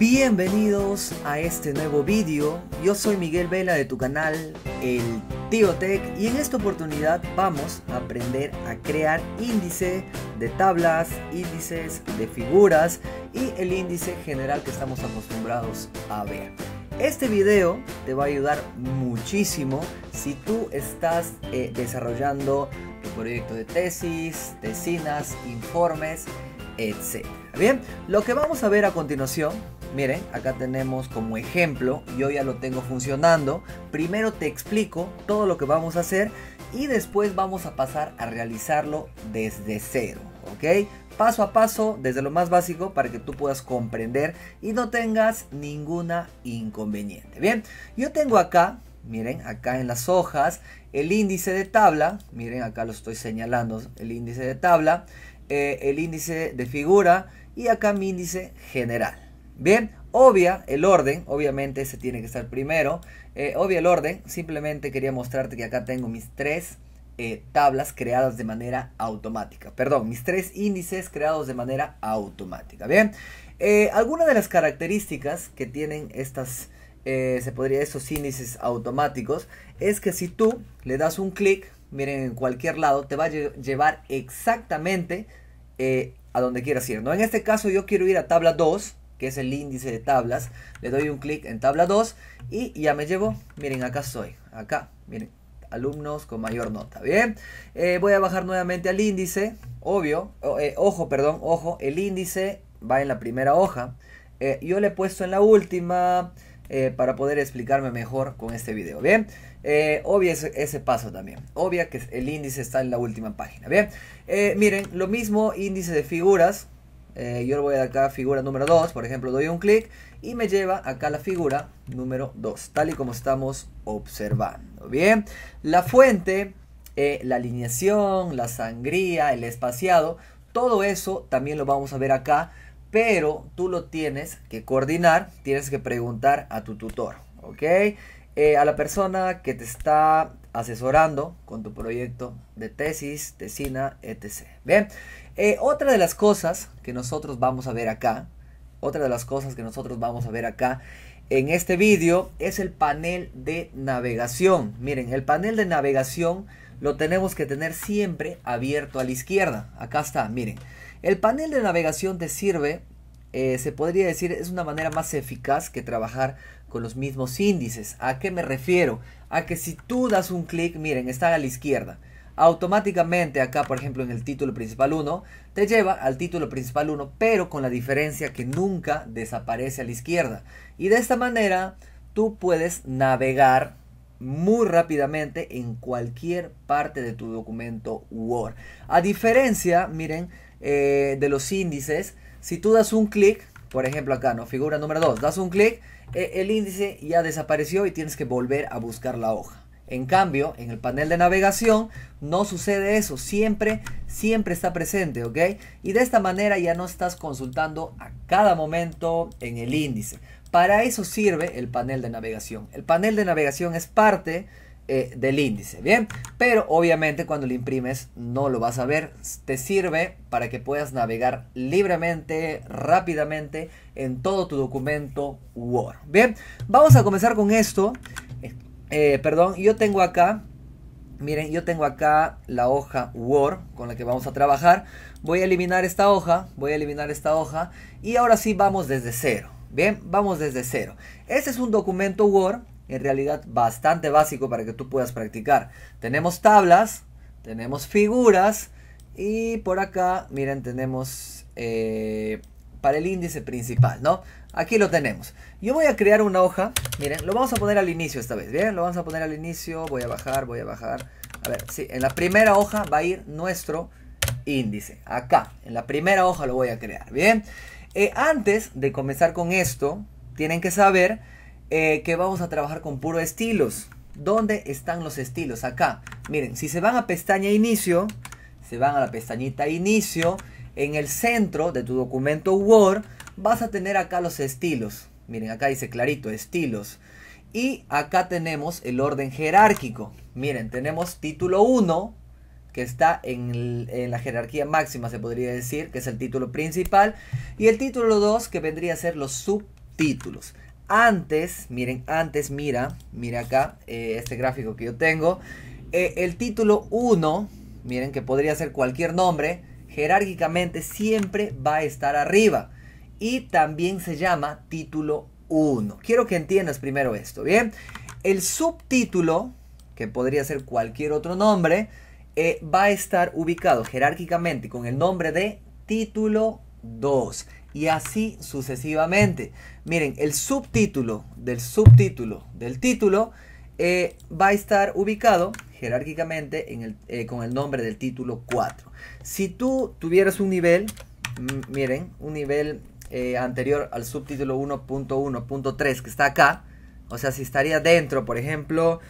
Bienvenidos a este nuevo vídeo, yo soy Miguel Vela de tu canal El Tío Tech y en esta oportunidad vamos a aprender a crear índice de tablas, índices de figuras y el índice general que estamos acostumbrados a ver. Este video te va a ayudar muchísimo si tú estás eh, desarrollando tu proyecto de tesis, tesinas, informes, etc. Bien, lo que vamos a ver a continuación Miren, acá tenemos como ejemplo, yo ya lo tengo funcionando. Primero te explico todo lo que vamos a hacer y después vamos a pasar a realizarlo desde cero, ¿ok? Paso a paso, desde lo más básico, para que tú puedas comprender y no tengas ninguna inconveniente. Bien, yo tengo acá, miren, acá en las hojas, el índice de tabla, miren, acá lo estoy señalando, el índice de tabla, eh, el índice de figura y acá mi índice general. Bien, obvia el orden, obviamente ese tiene que estar primero. Eh, obvia el orden, simplemente quería mostrarte que acá tengo mis tres eh, tablas creadas de manera automática. Perdón, mis tres índices creados de manera automática. Bien, Alguna eh, algunas de las características que tienen estas, se podría, estos índices automáticos es que si tú le das un clic, miren, en cualquier lado, te va a llevar exactamente a donde quieras ir. ¿no? En este caso yo quiero ir a tabla 2 que es el índice de tablas. Le doy un clic en tabla 2 y ya me llevo, miren, acá estoy, acá, miren, alumnos con mayor nota, ¿bien? Eh, voy a bajar nuevamente al índice, obvio, eh, ojo, perdón, ojo, el índice va en la primera hoja. Eh, yo le he puesto en la última para poder explicarme mejor con este video, ¿bien? obvio ese, ese, paso también, obvia que el índice está en la última página, ¿bien? miren, lo mismo índice de figuras, eh, yo le voy a dar acá figura número 2, por ejemplo, doy un clic y me lleva acá la figura número 2, tal y como estamos observando. Bien, la fuente, eh, la alineación, la sangría, el espaciado, todo eso también lo vamos a ver acá, pero tú lo tienes que coordinar, tienes que preguntar a tu tutor, ¿ok? Eh, a la persona que te está asesorando con tu proyecto de tesis, tesina, etc. Bien, eh, otra de las cosas que nosotros vamos a ver acá, otra de las cosas que nosotros vamos a ver acá en este vídeo es el panel de navegación. Miren, el panel de navegación lo tenemos que tener siempre abierto a la izquierda. Acá está, miren. El panel de navegación te sirve, eh, se podría decir, es una manera más eficaz que trabajar con los mismos índices. ¿A qué me refiero? A que si tú das un clic, miren, está a la izquierda automáticamente acá, por ejemplo, en el título principal 1, te lleva al título principal 1, pero con la diferencia que nunca desaparece a la izquierda. Y de esta manera, tú puedes navegar muy rápidamente en cualquier parte de tu documento Word. A diferencia, miren, eh, de los índices, si tú das un clic, por ejemplo acá, ¿no? Figura número 2, das un clic, eh, el índice ya desapareció y tienes que volver a buscar la hoja. En cambio, en el panel de navegación no sucede eso, siempre, siempre está presente, ¿ok? Y de esta manera ya no estás consultando a cada momento en el índice. Para eso sirve el panel de navegación. El panel de navegación es parte eh, del índice, ¿bien? Pero obviamente cuando lo imprimes no lo vas a ver. Te sirve para que puedas navegar libremente, rápidamente en todo tu documento Word, ¿bien? Vamos a comenzar con esto. Eh, perdón, yo tengo acá, miren, yo tengo acá la hoja Word con la que vamos a trabajar. Voy a eliminar esta hoja, voy a eliminar esta hoja y ahora sí vamos desde cero. Bien, vamos desde cero. Este es un documento Word, en realidad bastante básico para que tú puedas practicar. Tenemos tablas, tenemos figuras y por acá, miren, tenemos eh, para el índice principal, ¿no? Aquí lo tenemos. Yo voy a crear una hoja. Miren, lo vamos a poner al inicio esta vez. Bien, lo vamos a poner al inicio. Voy a bajar, voy a bajar. A ver, sí, en la primera hoja va a ir nuestro índice. Acá, en la primera hoja lo voy a crear. Bien. Eh, antes de comenzar con esto, tienen que saber eh, que vamos a trabajar con puro estilos. ¿Dónde están los estilos? Acá. Miren, si se van a pestaña inicio, se van a la pestañita inicio, en el centro de tu documento Word, vas a tener acá los estilos. Miren, acá dice clarito, estilos. Y acá tenemos el orden jerárquico. Miren, tenemos título 1, que está en, la jerarquía máxima, se podría decir, que es el título principal. Y el título 2, que vendría a ser los subtítulos. Antes, miren, antes, mira, mira acá eh, este gráfico que yo tengo. Eh, el título 1, miren, que podría ser cualquier nombre, jerárquicamente siempre va a estar arriba y también se llama título 1. Quiero que entiendas primero esto, ¿bien? El subtítulo, que podría ser cualquier otro nombre, eh, va a estar ubicado jerárquicamente con el nombre de título 2 y así sucesivamente. Miren, el subtítulo del subtítulo del título eh, va a estar ubicado jerárquicamente eh, con el nombre del título 4. Si tú tuvieras un nivel, mm, miren, un nivel eh, anterior al subtítulo 1.1.3 que está acá. O sea, si estaría dentro, por ejemplo,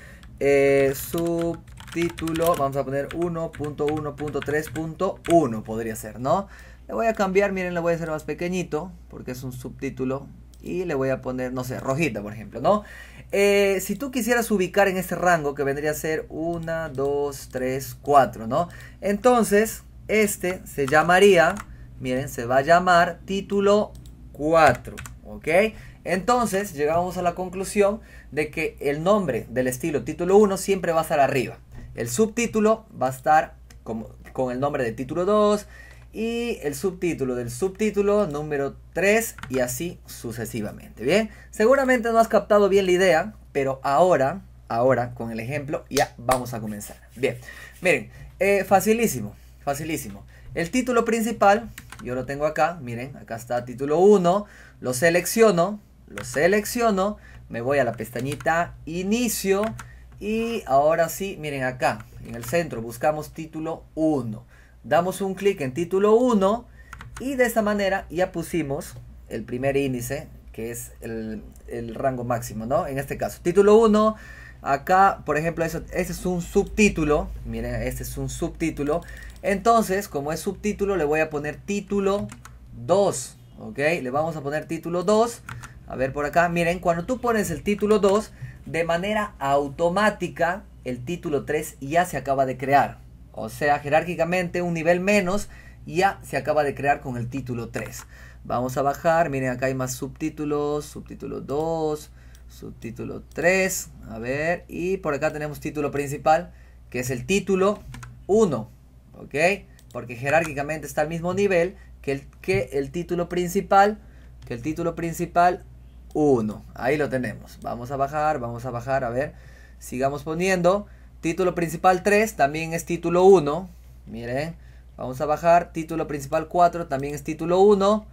eh, subtítulo, vamos a poner 1.1.3.1 podría ser, ¿no? Le voy a cambiar, miren, le voy a hacer más pequeñito porque es un subtítulo y le voy a poner, no sé, rojita, por ejemplo, ¿no? Eh, si tú quisieras ubicar en este rango que vendría a ser 1, 2, 3, 4, ¿no? Entonces, este se llamaría Miren, se va a llamar título 4. ¿Ok? Entonces llegamos a la conclusión de que el nombre del estilo título 1 siempre va a estar arriba. El subtítulo va a estar como, con el nombre de título 2 y el subtítulo del subtítulo número 3 y así sucesivamente. Bien, seguramente no has captado bien la idea, pero ahora, ahora con el ejemplo ya vamos a comenzar. Bien, miren, eh, facilísimo, facilísimo. El título principal yo lo tengo acá, miren, acá está título 1, lo selecciono, lo selecciono, me voy a la pestañita inicio y ahora sí, miren acá, en el centro buscamos título 1, damos un clic en título 1 y de esta manera ya pusimos el primer índice que es el, el rango máximo, ¿no? En este caso, título 1, Acá, por ejemplo, eso, este es un subtítulo. Miren, este es un subtítulo. Entonces, como es subtítulo, le voy a poner título 2. ¿Ok? Le vamos a poner título 2. A ver por acá. Miren, cuando tú pones el título 2, de manera automática, el título 3 ya se acaba de crear. O sea, jerárquicamente, un nivel menos ya se acaba de crear con el título 3. Vamos a bajar. Miren, acá hay más subtítulos. Subtítulo 2 subtítulo 3, a ver, y por acá tenemos título principal, que es el título 1, ¿ok? Porque jerárquicamente está al mismo nivel que el, que el título principal, que el título principal 1, ahí lo tenemos, vamos a bajar, vamos a bajar, a ver, sigamos poniendo, título principal 3 también es título 1, miren, vamos a bajar, título principal 4 también es título 1,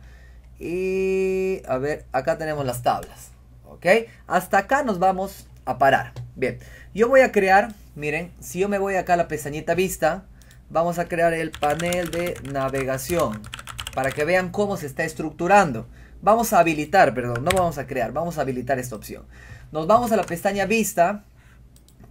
y a ver, acá tenemos las tablas. ¿ok? Hasta acá nos vamos a parar. Bien, yo voy a crear, miren, si yo me voy acá a la pestañita vista, vamos a crear el panel de navegación para que vean cómo se está estructurando. Vamos a habilitar, perdón, no vamos a crear, vamos a habilitar esta opción. Nos vamos a la pestaña vista,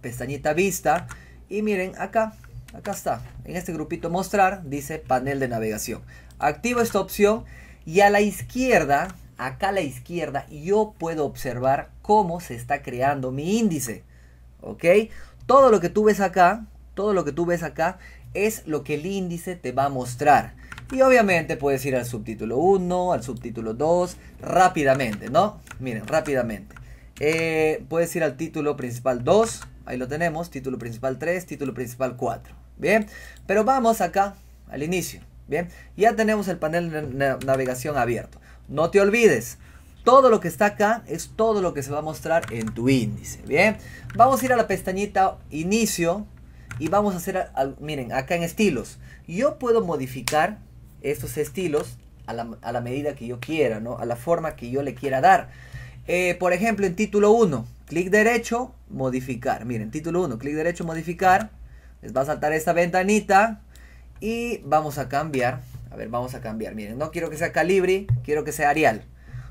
pestañita vista, y miren acá, acá está, en este grupito mostrar, dice panel de navegación. Activo esta opción y a la izquierda acá a la izquierda yo puedo observar cómo se está creando mi índice. ¿Ok? Todo lo que tú ves acá, todo lo que tú ves acá es lo que el índice te va a mostrar. Y obviamente puedes ir al subtítulo 1, al subtítulo 2, rápidamente, ¿no? Miren, rápidamente. Eh, puedes ir al título principal 2, ahí lo tenemos, título principal 3, título principal 4. Bien, pero vamos acá al inicio. Bien, ya tenemos el panel de navegación abierto. No te olvides. Todo lo que está acá es todo lo que se va a mostrar en tu índice. Bien, vamos a ir a la pestañita inicio y vamos a hacer, miren, acá en estilos. Yo puedo modificar estos estilos a la, medida que yo quiera, ¿no? A la forma que yo le quiera dar. Eh, por ejemplo, en título 1, clic derecho, modificar. Miren, título 1, clic derecho, modificar. Les va a saltar esta ventanita y vamos a cambiar a ver, vamos a cambiar. Miren, no quiero que sea calibre quiero que sea Arial.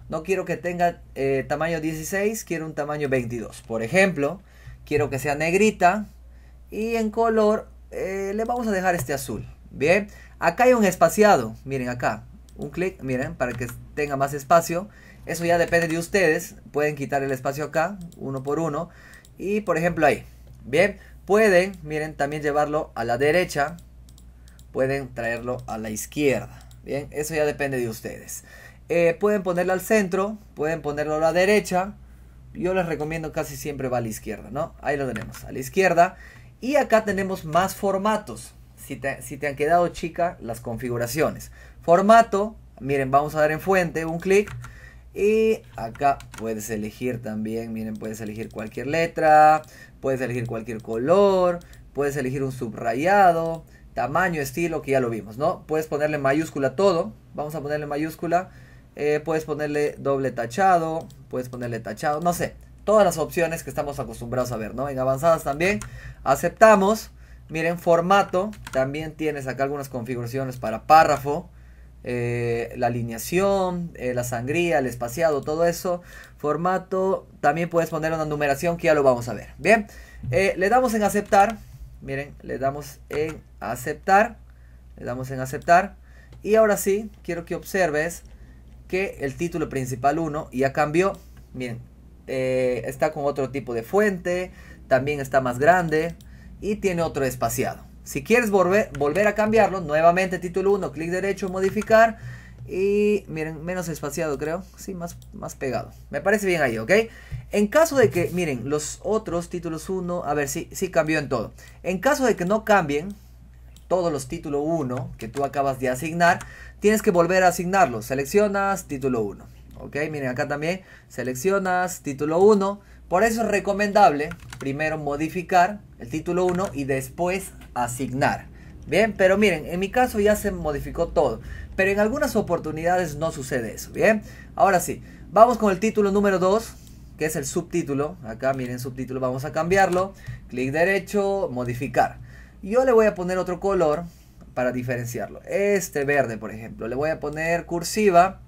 No quiero que tenga eh, tamaño 16, quiero un tamaño 22. Por ejemplo, quiero que sea negrita y en color eh, le vamos a dejar este azul. Bien, acá hay un espaciado. Miren acá, un clic, miren, para que tenga más espacio. Eso ya depende de ustedes. Pueden quitar el espacio acá, uno por uno. Y por ejemplo ahí. Bien, pueden, miren, también llevarlo a la derecha pueden traerlo a la izquierda. Bien, eso ya depende de ustedes. Eh, pueden ponerlo al centro, pueden ponerlo a la derecha. Yo les recomiendo casi siempre va a la izquierda, ¿no? Ahí lo tenemos, a la izquierda. Y acá tenemos más formatos. Si te, si te han quedado chica las configuraciones. Formato, miren, vamos a dar en fuente, un clic. Y acá puedes elegir también, miren, puedes elegir cualquier letra, puedes elegir cualquier color, puedes elegir un subrayado, tamaño, estilo, que ya lo vimos, ¿no? Puedes ponerle mayúscula todo, vamos a ponerle mayúscula, eh, puedes ponerle doble tachado, puedes ponerle tachado, no sé, todas las opciones que estamos acostumbrados a ver, ¿no? En avanzadas también aceptamos, miren, formato, también tienes acá algunas configuraciones para párrafo, eh, la alineación, eh, la sangría, el espaciado, todo eso. Formato, también puedes poner una numeración que ya lo vamos a ver. Bien, le damos en aceptar. Miren, le damos en aceptar. Le damos en aceptar. Y ahora sí, quiero que observes que el título principal 1 ya cambió. Miren, eh, está con otro tipo de fuente, también está más grande y tiene otro espaciado. Si quieres volver, volver a cambiarlo, nuevamente título 1, clic derecho, modificar y miren, menos espaciado creo, sí, más, más pegado. Me parece bien ahí, ¿ok? En caso de que, miren, los otros títulos 1, a ver, si cambió en todo. En caso de que no cambien todos los títulos 1 que tú acabas de asignar, tienes que volver a asignarlos. Seleccionas título 1, ¿ok? Miren, acá también seleccionas título 1. Por eso es recomendable primero modificar el título 1 y después asignar. Bien, pero miren, en mi caso ya se modificó todo, pero en algunas oportunidades no sucede eso, ¿bien? Ahora sí, vamos con el título número 2, que es el subtítulo. Acá miren, subtítulo, vamos a cambiarlo. Clic derecho, modificar. Yo le voy a poner otro color para diferenciarlo. Este verde, por ejemplo, le voy a poner cursiva,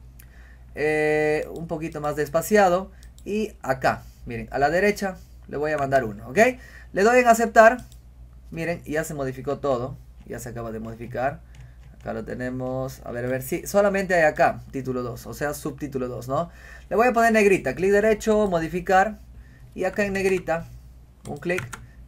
eh, un poquito más despaciado. Y acá, miren, a la derecha le voy a mandar uno, ¿ok? Le doy en aceptar, miren, ya se modificó todo ya se acaba de modificar. Acá lo tenemos, a ver, a ver, si solamente hay acá, título 2, o sea, subtítulo 2, ¿no? Le voy a poner negrita, clic derecho, modificar, y acá en negrita, un clic,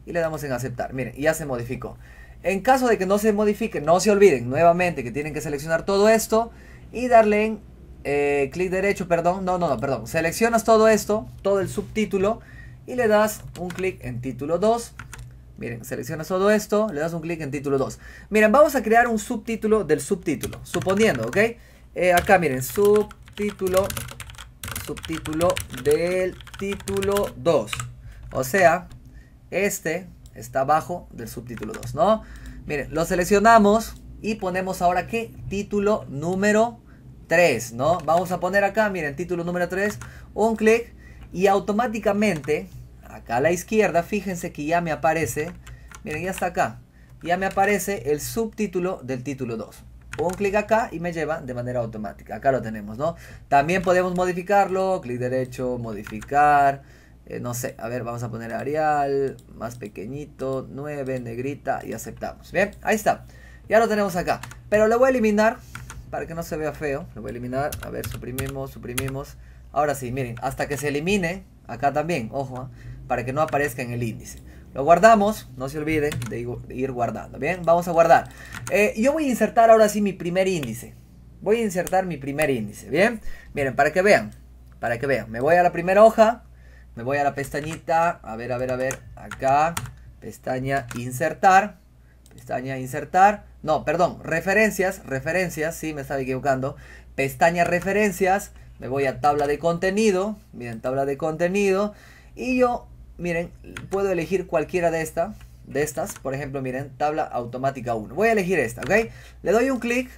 y le damos en aceptar. Miren, ya se modificó. En caso de que no se modifique, no se olviden nuevamente que tienen que seleccionar todo esto y darle en eh, clic derecho, perdón, no, no, no, perdón. Seleccionas todo esto, todo el subtítulo y le das un clic en título 2 Miren, seleccionas todo esto, le das un clic en título 2. Miren, vamos a crear un subtítulo del subtítulo, suponiendo, ¿ok? Eh, acá, miren, subtítulo, subtítulo del título 2. O sea, este está abajo del subtítulo 2, ¿no? Miren, lo seleccionamos y ponemos ahora qué? Título número 3, ¿no? Vamos a poner acá, miren, título número 3, un clic y automáticamente a la izquierda, fíjense que ya me aparece, miren, ya está acá, ya me aparece el subtítulo del título 2. Un clic acá y me lleva de manera automática. Acá lo tenemos, ¿no? También podemos modificarlo, clic derecho, modificar, eh, no sé, a ver, vamos a poner Arial, más pequeñito, 9, negrita y aceptamos. Bien, ahí está. Ya lo tenemos acá. Pero lo voy a eliminar para que no se vea feo. Lo voy a eliminar. A ver, suprimimos, suprimimos. Ahora sí, miren, hasta que se elimine, acá también, ojo, ¿ah? para que no aparezca en el índice. Lo guardamos, no se olvide de ir guardando. Bien, vamos a guardar. Eh, yo voy a insertar ahora sí mi primer índice. Voy a insertar mi primer índice, ¿bien? Miren, para que vean, para que vean. Me voy a la primera hoja, me voy a la pestañita, a ver, a ver, a ver, acá, pestaña insertar, pestaña insertar, no, perdón, referencias, referencias, sí, me estaba equivocando. Pestaña referencias, me voy a tabla de contenido, bien tabla de contenido, y yo miren, puedo elegir cualquiera de, esta, de estas. Por ejemplo, miren, tabla automática 1. Voy a elegir esta, ¿ok? Le doy un clic,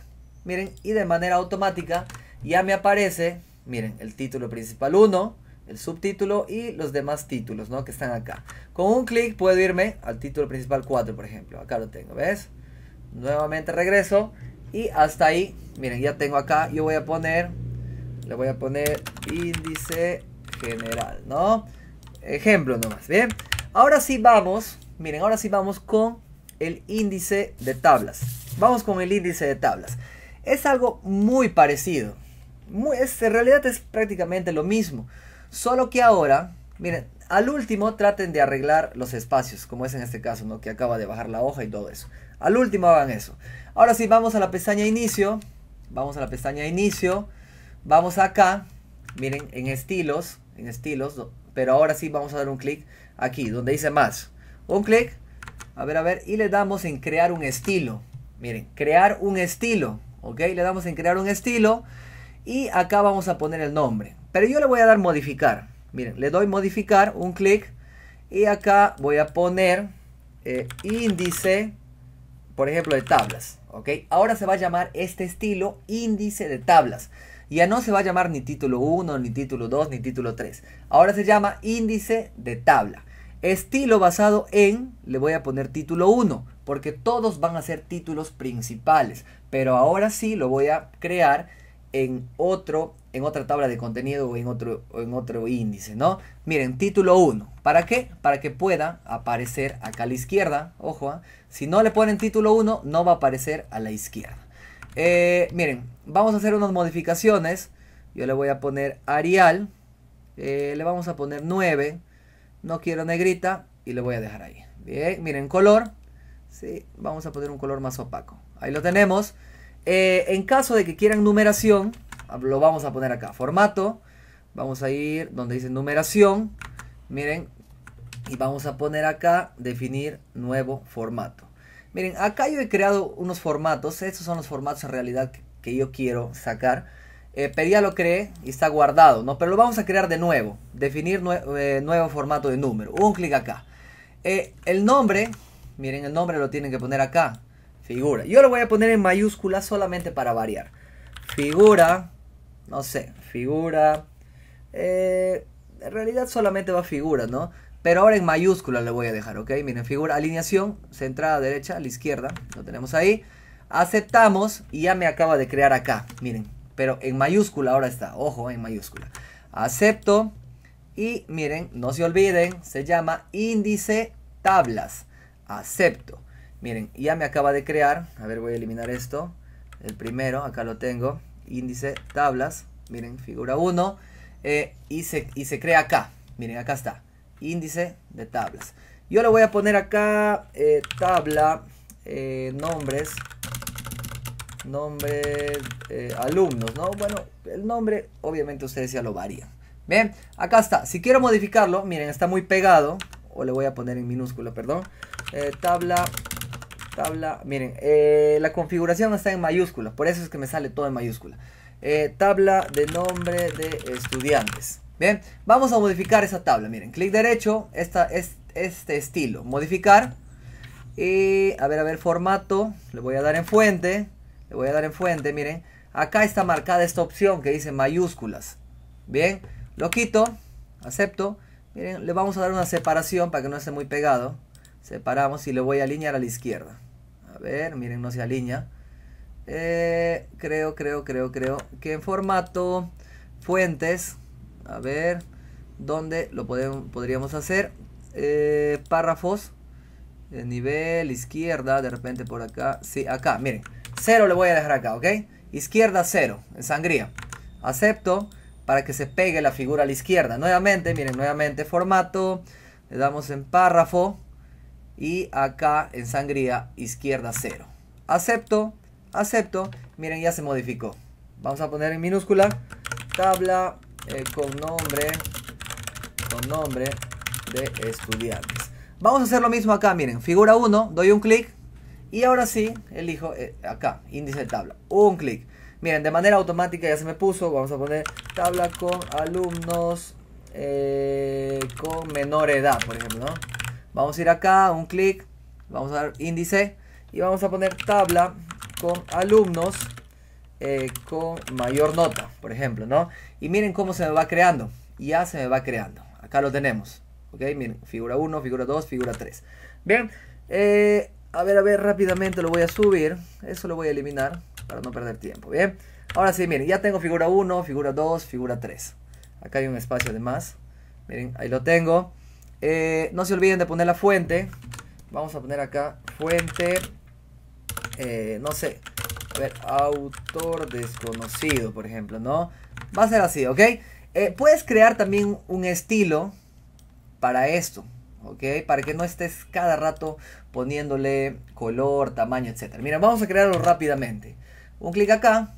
miren, y de manera automática ya me aparece, miren, el título principal 1, el subtítulo y los demás títulos, ¿no? Que están acá. Con un clic puedo irme al título principal 4, por ejemplo. Acá lo tengo, ¿ves? Nuevamente regreso y hasta ahí, miren, ya tengo acá, yo voy a poner, le voy a poner índice general, ¿no? Ejemplo nomás, ¿bien? Ahora sí vamos, miren, ahora sí vamos con el índice de tablas. Vamos con el índice de tablas. Es algo muy parecido. en realidad es prácticamente lo mismo. Solo que ahora, miren, al último traten de arreglar los espacios, como es en este caso, ¿no? Que acaba de bajar la hoja y todo eso. Al último hagan eso. Ahora sí, vamos a la pestaña inicio. Vamos a la pestaña inicio. Vamos acá. Miren, en estilos. En estilos. Pero ahora sí vamos a dar un clic aquí, donde dice más. Un clic, a ver, a ver, y le damos en crear un estilo. Miren, crear un estilo, ¿ok? Le damos en crear un estilo y acá vamos a poner el nombre. Pero yo le voy a dar modificar. Miren, le doy modificar, un clic y acá voy a poner eh, índice, por ejemplo, de tablas. ¿ok? Ahora se va a llamar este estilo índice de tablas ya no se va a llamar ni título 1, ni título 2, ni título 3. Ahora se llama índice de tabla. Estilo basado en, le voy a poner título 1, porque todos van a ser títulos principales. Pero ahora sí lo voy a crear en, otro, en otra tabla de contenido o en otro, en otro índice, ¿no? Miren, título 1. ¿Para qué? Para que pueda aparecer acá a la izquierda. Ojo, ¿ah? si no le ponen título 1, no va a aparecer a la izquierda. Eh, miren, vamos a hacer unas modificaciones. Yo le voy a poner Arial. Eh, le vamos a poner 9. No quiero negrita. Y le voy a dejar ahí. Bien, miren, color. Sí, vamos a poner un color más opaco. Ahí lo tenemos. Eh, en caso de que quieran numeración, lo vamos a poner acá. Formato. Vamos a ir donde dice numeración. Miren. Y vamos a poner acá definir nuevo formato. Miren, acá yo he creado unos formatos. Estos son los formatos en realidad que yo quiero sacar. Eh, pedía lo creé y está guardado, ¿no? Pero lo vamos a crear de nuevo. Definir eh, nuevo formato de número. Un clic acá. Eh, el nombre, miren, el nombre lo tienen que poner acá. Figura. Yo lo voy a poner en mayúscula solamente para variar. Figura, no sé, figura. Eh, en realidad solamente va figura, ¿no? Pero ahora en mayúscula le voy a dejar, ¿ok? Miren, figura, alineación, centrada derecha, a la izquierda, lo tenemos ahí. Aceptamos y ya me acaba de crear acá, miren. Pero en mayúscula ahora está, ojo, en mayúscula. Acepto y miren, no se olviden, se llama índice tablas. Acepto. Miren, ya me acaba de crear, a ver, voy a eliminar esto. El primero, acá lo tengo, índice tablas. Miren, figura 1. Eh, y, se, y se crea acá, miren, acá está índice de tablas. Yo le voy a poner acá eh, tabla, eh, nombres, nombre, eh, alumnos, ¿no? Bueno, el nombre obviamente ustedes ya lo varían. Bien, acá está. Si quiero modificarlo, miren, está muy pegado. O le voy a poner en minúscula, perdón. tabla, tabla, miren, la configuración está en mayúscula. Por eso es que me sale todo en mayúscula. tabla de nombre de estudiantes. Bien, vamos a modificar esa tabla. Miren, clic derecho, esta, es, este estilo, modificar. Y a ver, a ver, formato. Le voy a dar en fuente. Le voy a dar en fuente, miren. Acá está marcada esta opción que dice mayúsculas. Bien, lo quito, acepto. Miren, le vamos a dar una separación para que no esté muy pegado. Separamos y le voy a alinear a la izquierda. A ver, miren, no se alinea. Eh, creo, creo, creo, creo que en formato fuentes a ver dónde lo podemos, podríamos hacer. Eh, párrafos, eh, nivel, izquierda, de repente por acá. Sí, acá, miren, cero le voy a dejar acá, ¿ok? Izquierda cero, en sangría. Acepto para que se pegue la figura a la izquierda. Nuevamente, miren, nuevamente formato, le damos en párrafo y acá en sangría izquierda cero. Acepto, acepto, miren ya se modificó. Vamos a poner en minúscula tabla eh, con nombre con nombre de estudiantes. Vamos a hacer lo mismo acá, miren, figura 1, doy un clic y ahora sí elijo eh, acá, índice de tabla, un clic. Miren, de manera automática ya se me puso, vamos a poner tabla con alumnos eh, con menor edad, por ejemplo, Vamos a ir acá, un clic, vamos a dar índice y vamos a poner tabla con alumnos eh, con mayor nota, por ejemplo, ¿no? Y miren cómo se me va creando. Ya se me va creando. Acá lo tenemos. ¿Ok? Miren, figura 1, figura 2, figura 3. Bien. Eh, a ver, a ver, rápidamente lo voy a subir. Eso lo voy a eliminar para no perder tiempo. Bien. Ahora sí, miren, ya tengo figura 1, figura 2, figura 3. Acá hay un espacio de más. Miren, ahí lo tengo. Eh, no se olviden de poner la fuente. Vamos a poner acá fuente. no sé, a ver, autor desconocido, por ejemplo, ¿no? Va a ser así, ¿ok? Eh, puedes crear también un estilo para esto, ¿ok? Para que no estés cada rato poniéndole color, tamaño, etc. Mira, vamos a crearlo rápidamente. Un clic acá,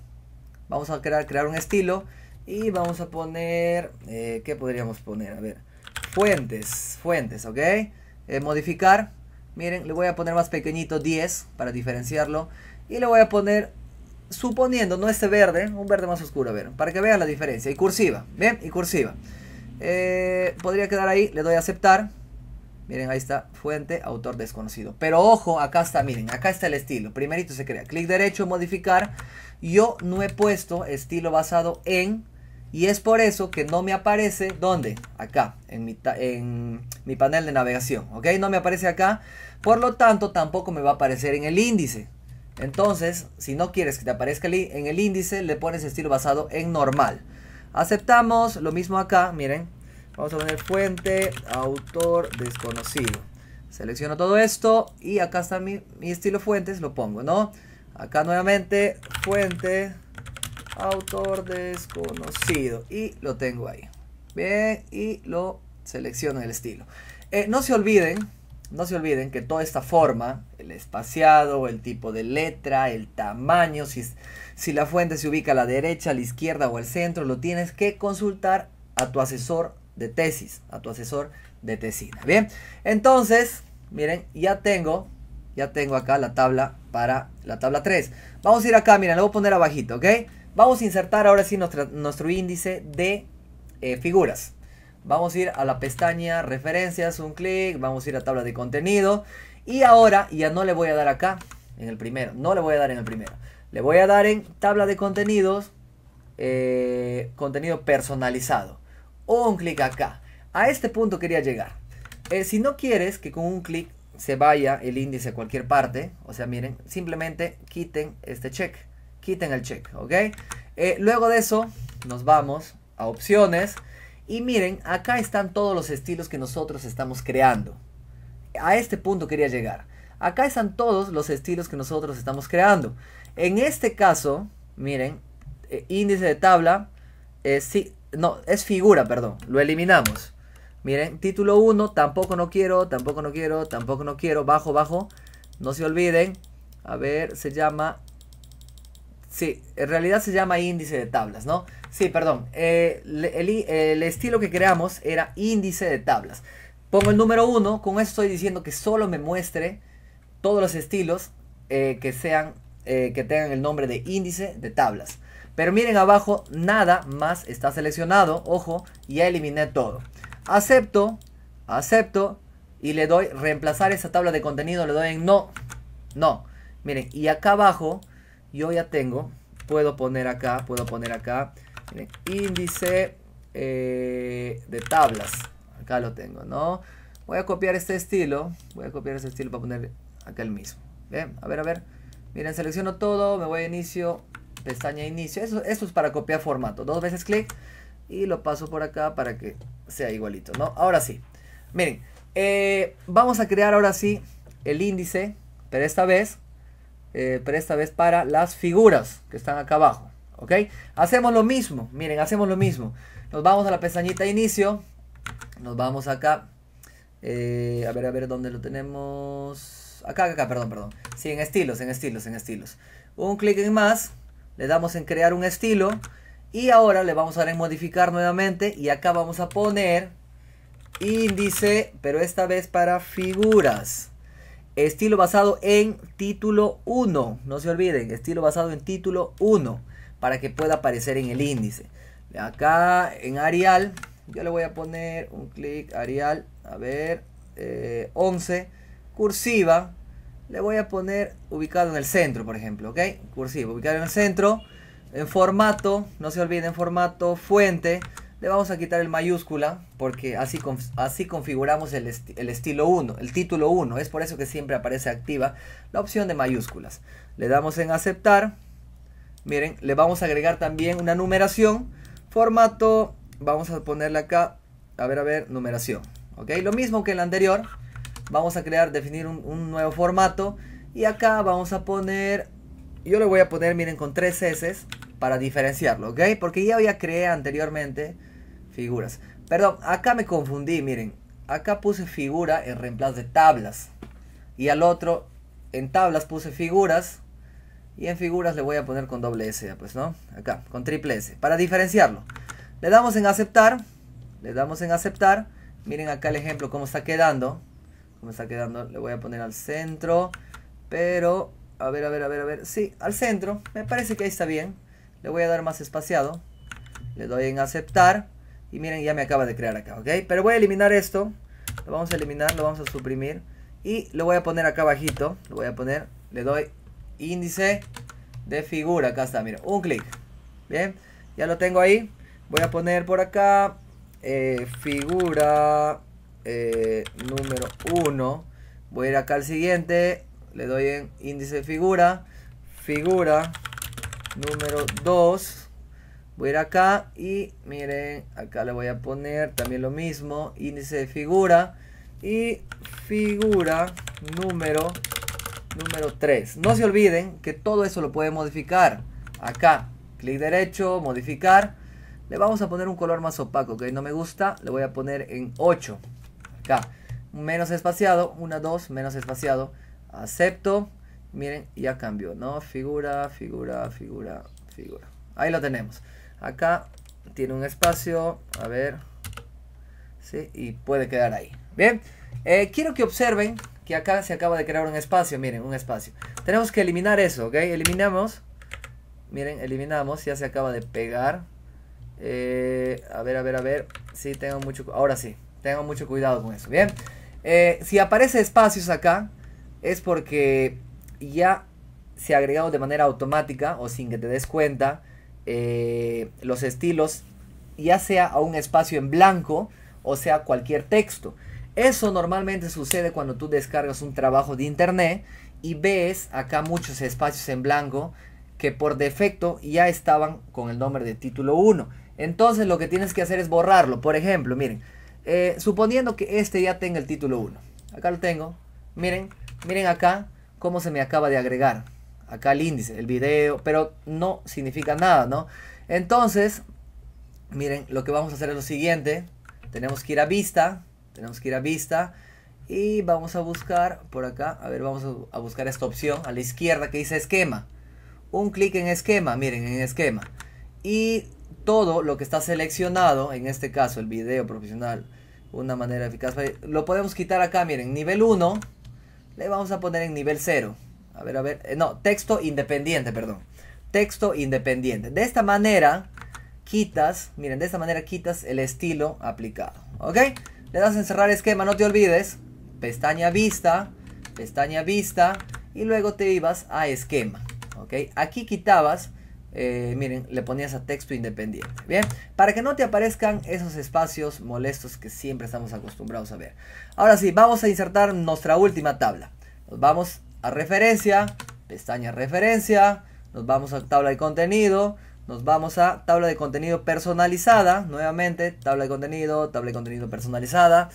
vamos a crear, crear un estilo y vamos a poner, eh, ¿qué podríamos poner? A ver, fuentes, fuentes, ¿ok? Eh, modificar Miren, le voy a poner más pequeñito 10 para diferenciarlo. Y le voy a poner, suponiendo, no este verde, un verde más oscuro, a ver, para que vean la diferencia. Y cursiva, ¿bien? Y cursiva. Eh, podría quedar ahí, le doy a aceptar. Miren, ahí está, fuente, autor desconocido. Pero ojo, acá está, miren, acá está el estilo. Primerito se crea, clic derecho, modificar. Yo no he puesto estilo basado en y es por eso que no me aparece, ¿dónde? Acá, en mi, en mi panel de navegación, ¿ok? No me aparece acá, por lo tanto tampoco me va a aparecer en el índice. Entonces, si no quieres que te aparezca en el índice, le pones estilo basado en normal. Aceptamos, lo mismo acá, miren. Vamos a poner fuente, autor desconocido. Selecciono todo esto y acá está mi, mi estilo fuentes, lo pongo, ¿no? Acá nuevamente, fuente, autor desconocido. Y lo tengo ahí. Bien, y lo selecciono el estilo. Eh, no se olviden, no se olviden que toda esta forma, el espaciado, el tipo de letra, el tamaño, si, si la fuente se ubica a la derecha, a la izquierda o al centro, lo tienes que consultar a tu asesor de tesis, a tu asesor de tesina. Bien, entonces, miren, ya tengo, ya tengo acá la tabla para la tabla 3. Vamos a ir acá, miren, lo voy a poner abajito, ¿ok? Vamos a insertar ahora sí nuestro índice de eh, figuras. Vamos a ir a la pestaña referencias, un clic, vamos a ir a tabla de contenido. Y ahora ya no le voy a dar acá, en el primero, no le voy a dar en el primero. Le voy a dar en tabla de contenidos, eh, contenido personalizado. un clic acá. A este punto quería llegar. Eh, si no quieres que con un clic se vaya el índice a cualquier parte, o sea, miren, simplemente quiten este check quiten el check, ¿ok? Eh, luego de eso, nos vamos a opciones. Y miren, acá están todos los estilos que nosotros estamos creando. A este punto quería llegar. Acá están todos los estilos que nosotros estamos creando. En este caso, miren, eh, índice de tabla, sí, no, es figura, perdón, lo eliminamos. Miren, título 1, tampoco no quiero, tampoco no quiero, tampoco no quiero, bajo, bajo. No se olviden, a ver, se llama Sí, en realidad se llama índice de tablas, ¿no? Sí, perdón. Eh, el, estilo que creamos era índice de tablas. Pongo el número 1, con eso estoy diciendo que solo me muestre todos los estilos eh, que sean, eh, que tengan el nombre de índice de tablas. Pero miren abajo, nada más está seleccionado, ojo, ya eliminé todo. Acepto, acepto y le doy reemplazar esa tabla de contenido, le doy en no, no. Miren, y acá abajo yo ya tengo, puedo poner acá, puedo poner acá, índice eh, de tablas, acá lo tengo, ¿no? Voy a copiar este estilo, voy a copiar este estilo para poner acá el mismo, ¿bien? A ver, a ver, miren, selecciono todo, me voy a inicio, pestaña inicio, eso, es para copiar formato, dos veces clic y lo paso por acá para que sea igualito, ¿no? Ahora sí, miren, eh, vamos a crear ahora sí el índice, pero esta vez eh, pero esta vez para las figuras que están acá abajo. ¿Ok? Hacemos lo mismo, miren, hacemos lo mismo. Nos vamos a la pestañita inicio, nos vamos acá, eh, a ver, a ver, ¿dónde lo tenemos? Acá, acá, perdón, perdón. Sí, en estilos, en estilos, en estilos. Un clic en más, le damos en crear un estilo y ahora le vamos a dar en modificar nuevamente y acá vamos a poner índice, pero esta vez para figuras. Estilo basado en título 1. No se olviden, estilo basado en título 1 para que pueda aparecer en el índice. Acá en Arial, yo le voy a poner un clic Arial, a ver, 11, eh, cursiva. Le voy a poner ubicado en el centro, por ejemplo, ¿ok? Cursiva, ubicado en el centro, en formato, no se olviden, formato, fuente. Le vamos a quitar el mayúscula porque así, así configuramos el, estilo 1, el título 1. Es por eso que siempre aparece activa la opción de mayúsculas. Le damos en aceptar. Miren, le vamos a agregar también una numeración. Formato, vamos a ponerle acá, a ver, a ver, numeración. ¿Ok? Lo mismo que el anterior. Vamos a crear, definir un, nuevo formato. Y acá vamos a poner, yo le voy a poner, miren, con tres S para diferenciarlo, ¿ok? Porque ya había creado anteriormente Figuras. Perdón, acá me confundí, miren. Acá puse figura en reemplazo de tablas. Y al otro, en tablas puse figuras. Y en figuras le voy a poner con doble S, pues, ¿no? Acá, con triple S, para diferenciarlo. Le damos en aceptar. Le damos en aceptar. Miren acá el ejemplo, cómo está quedando. Cómo está quedando. Le voy a poner al centro. Pero, a ver, a ver, a ver, a ver. Sí, al centro. Me parece que ahí está bien. Le voy a dar más espaciado. Le doy en aceptar. Y miren, ya me acaba de crear acá, ¿ok? Pero voy a eliminar esto. Lo vamos a eliminar, lo vamos a suprimir. Y lo voy a poner acá abajito. Lo voy a poner, le doy índice de figura. Acá está, mira, un clic. Bien, ya lo tengo ahí. Voy a poner por acá eh, figura eh, número 1. Voy a ir acá al siguiente. Le doy en índice de figura. Figura número 2 Voy a ir acá y miren, acá le voy a poner también lo mismo, índice de figura y figura número, número 3. No se olviden que todo eso lo puede modificar. Acá, clic derecho, modificar. Le vamos a poner un color más opaco, que no me gusta. Le voy a poner en 8. Acá, menos espaciado, una dos menos espaciado. Acepto. Miren, ya cambió, ¿no? Figura, figura, figura, figura. Ahí lo tenemos acá tiene un espacio, a ver, ¿sí? y puede quedar ahí. Bien, eh, quiero que observen que acá se acaba de crear un espacio, miren, un espacio. Tenemos que eliminar eso, ¿ok? Eliminamos, miren, eliminamos, ya se acaba de pegar. Eh, a ver, a ver, a ver, sí, tengo mucho, ahora sí, tengo mucho cuidado con eso, ¿bien? Eh, si aparece espacios acá, es porque ya se ha agregado de manera automática o sin que te des cuenta eh, los estilos, ya sea a un espacio en blanco o sea cualquier texto. Eso normalmente sucede cuando tú descargas un trabajo de internet y ves acá muchos espacios en blanco que por defecto ya estaban con el nombre de título 1. Entonces lo que tienes que hacer es borrarlo. Por ejemplo, miren, eh, suponiendo que este ya tenga el título 1. Acá lo tengo. Miren, miren acá cómo se me acaba de agregar acá el índice, el video, pero no significa nada, ¿no? Entonces, miren, lo que vamos a hacer es lo siguiente. Tenemos que ir a vista, tenemos que ir a vista y vamos a buscar por acá, a ver, vamos a, buscar esta opción a la izquierda que dice esquema. Un clic en esquema, miren, en esquema. Y todo lo que está seleccionado, en este caso el video profesional, una manera eficaz, lo podemos quitar acá, miren, nivel 1, le vamos a poner en nivel 0. A ver, a ver. Eh, no, texto independiente, perdón. Texto independiente. De esta manera quitas, miren, de esta manera quitas el estilo aplicado. ¿Ok? Le das en cerrar esquema, no te olvides. Pestaña vista, pestaña vista. Y luego te ibas a esquema. ¿Ok? Aquí quitabas eh, miren, le ponías a texto independiente. Bien, para que no te aparezcan esos espacios molestos que siempre estamos acostumbrados a ver. Ahora sí, vamos a insertar nuestra última tabla. Nos vamos a referencia, pestaña referencia, nos vamos a tabla de contenido, nos vamos a tabla de contenido personalizada, nuevamente, tabla de contenido, tabla de contenido personalizada.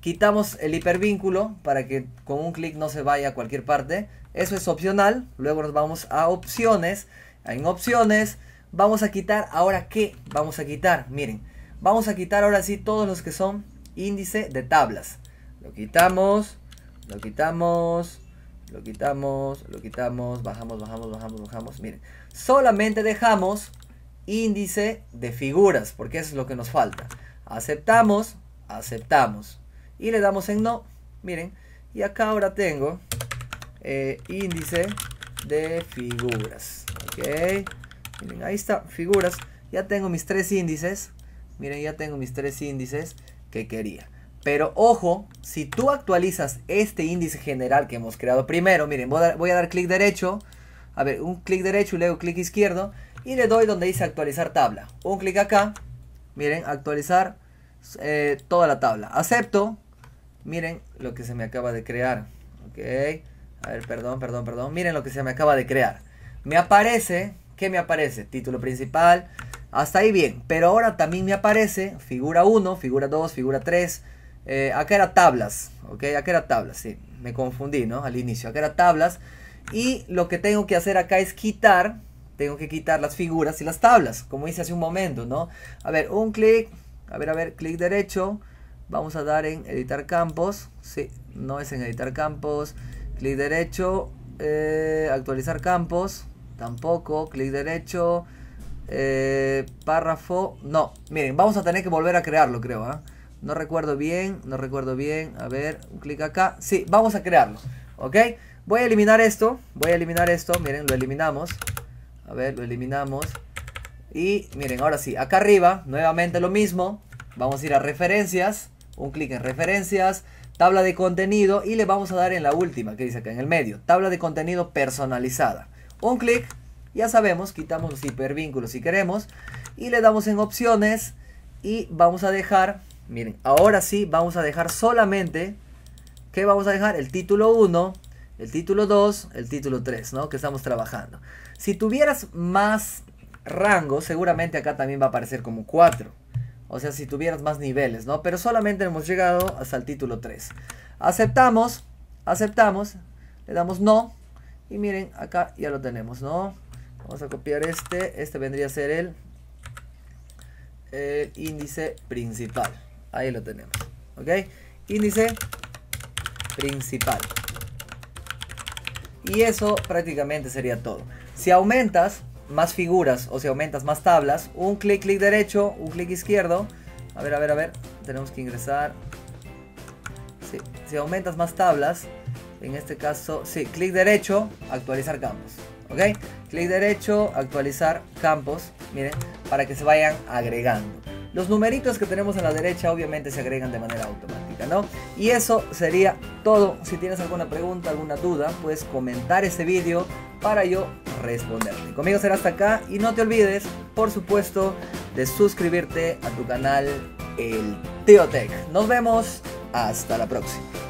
Quitamos el hipervínculo para que con un clic no se vaya a cualquier parte. Eso es opcional. Luego nos vamos a opciones. En opciones vamos a quitar ahora qué vamos a quitar. Miren, vamos a quitar ahora sí todos los que son índice de tablas. Lo quitamos, lo quitamos, lo quitamos, lo quitamos, bajamos, bajamos, bajamos, bajamos. Miren, solamente dejamos índice de figuras, porque eso es lo que nos falta. Aceptamos, aceptamos. Y le damos en no. Miren, y acá ahora tengo eh, índice de figuras. Ok, miren, ahí está, figuras. Ya tengo mis tres índices. Miren, ya tengo mis tres índices que quería. Pero ojo, si tú actualizas este índice general que hemos creado primero, miren, voy a dar, clic derecho, a ver, un clic derecho y luego clic izquierdo, y le doy donde dice actualizar tabla. Un clic acá, miren, actualizar eh, toda la tabla. Acepto, miren lo que se me acaba de crear, ok, a ver, perdón, perdón, perdón, miren lo que se me acaba de crear. Me aparece, ¿qué me aparece? Título principal, hasta ahí bien, pero ahora también me aparece figura 1, figura 2, figura 3, eh, acá era tablas, ¿ok? Acá era tablas, sí. Me confundí, ¿no? Al inicio. Acá era tablas. Y lo que tengo que hacer acá es quitar. Tengo que quitar las figuras y las tablas, como hice hace un momento, ¿no? A ver, un clic. A ver, a ver, clic derecho. Vamos a dar en editar campos. Sí, no es en editar campos. Clic derecho. Eh, actualizar campos. Tampoco. Clic derecho. Eh, párrafo. No, miren, vamos a tener que volver a crearlo, creo. ¿ah? No recuerdo bien, no recuerdo bien. A ver, un clic acá. Sí, vamos a crearlo. ¿Ok? Voy a eliminar esto. Voy a eliminar esto. Miren, lo eliminamos. A ver, lo eliminamos. Y miren, ahora sí, acá arriba, nuevamente lo mismo. Vamos a ir a referencias. Un clic en referencias. Tabla de contenido. Y le vamos a dar en la última que dice acá en el medio. Tabla de contenido personalizada. Un clic. Ya sabemos, quitamos los hipervínculos si queremos. Y le damos en opciones. Y vamos a dejar Miren, ahora sí vamos a dejar solamente, ¿qué vamos a dejar? El título 1, el título 2, el título 3, ¿no? Que estamos trabajando. Si tuvieras más rango, seguramente acá también va a aparecer como 4. O sea, si tuvieras más niveles, ¿no? Pero solamente hemos llegado hasta el título 3. Aceptamos, aceptamos, le damos no. Y miren, acá ya lo tenemos, ¿no? Vamos a copiar este, este vendría a ser el, el índice principal. Ahí lo tenemos. ¿Ok? Índice principal. Y eso prácticamente sería todo. Si aumentas más figuras o si aumentas más tablas, un clic, clic derecho, un clic izquierdo. A ver, a ver, a ver. Tenemos que ingresar. Sí. Si aumentas más tablas, en este caso, sí, clic derecho, actualizar campos. ¿Ok? Clic derecho, actualizar campos. Miren, para que se vayan agregando. Los numeritos que tenemos en la derecha obviamente se agregan de manera automática, ¿no? Y eso sería todo. Si tienes alguna pregunta, alguna duda, puedes comentar este vídeo para yo responderte. Conmigo será hasta acá y no te olvides, por supuesto, de suscribirte a tu canal El Teotech. Nos vemos, hasta la próxima.